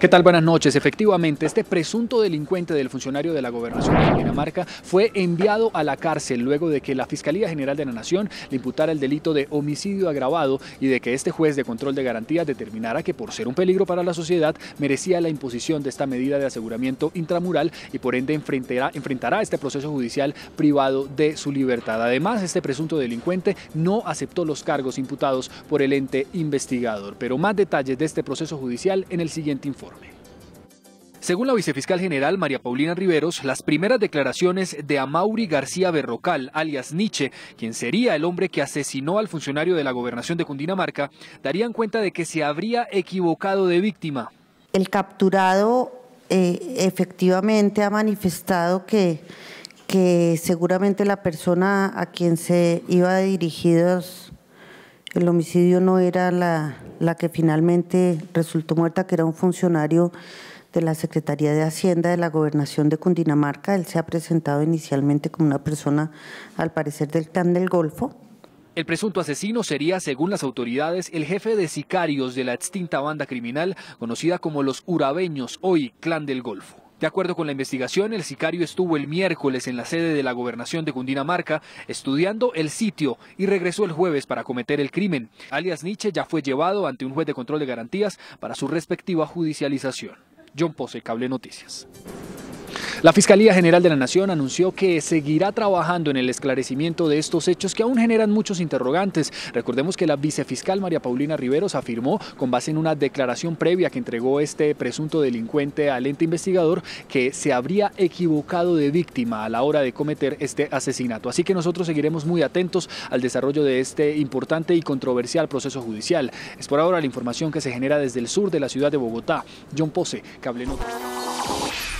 ¿Qué tal? Buenas noches. Efectivamente, este presunto delincuente del funcionario de la gobernación de Dinamarca fue enviado a la cárcel luego de que la Fiscalía General de la Nación le imputara el delito de homicidio agravado y de que este juez de control de garantías determinara que por ser un peligro para la sociedad merecía la imposición de esta medida de aseguramiento intramural y por ende enfrentará, enfrentará este proceso judicial privado de su libertad. Además, este presunto delincuente no aceptó los cargos imputados por el ente investigador. Pero más detalles de este proceso judicial en el siguiente informe. Según la vicefiscal general María Paulina Riveros, las primeras declaraciones de Amauri García Berrocal, alias Nietzsche, quien sería el hombre que asesinó al funcionario de la gobernación de Cundinamarca, darían cuenta de que se habría equivocado de víctima. El capturado eh, efectivamente ha manifestado que, que seguramente la persona a quien se iba dirigidos el homicidio no era la, la que finalmente resultó muerta, que era un funcionario de la Secretaría de Hacienda de la Gobernación de Cundinamarca. Él se ha presentado inicialmente como una persona, al parecer, del clan del Golfo. El presunto asesino sería, según las autoridades, el jefe de sicarios de la extinta banda criminal conocida como los Urabeños, hoy Clan del Golfo. De acuerdo con la investigación, el sicario estuvo el miércoles en la sede de la gobernación de Cundinamarca estudiando el sitio y regresó el jueves para cometer el crimen. Alias Nietzsche ya fue llevado ante un juez de control de garantías para su respectiva judicialización. John Pose, Cable Noticias. La Fiscalía General de la Nación anunció que seguirá trabajando en el esclarecimiento de estos hechos que aún generan muchos interrogantes. Recordemos que la vicefiscal María Paulina Riveros afirmó, con base en una declaración previa que entregó este presunto delincuente al ente investigador, que se habría equivocado de víctima a la hora de cometer este asesinato. Así que nosotros seguiremos muy atentos al desarrollo de este importante y controversial proceso judicial. Es por ahora la información que se genera desde el sur de la ciudad de Bogotá. John Pose, Cable Noticias.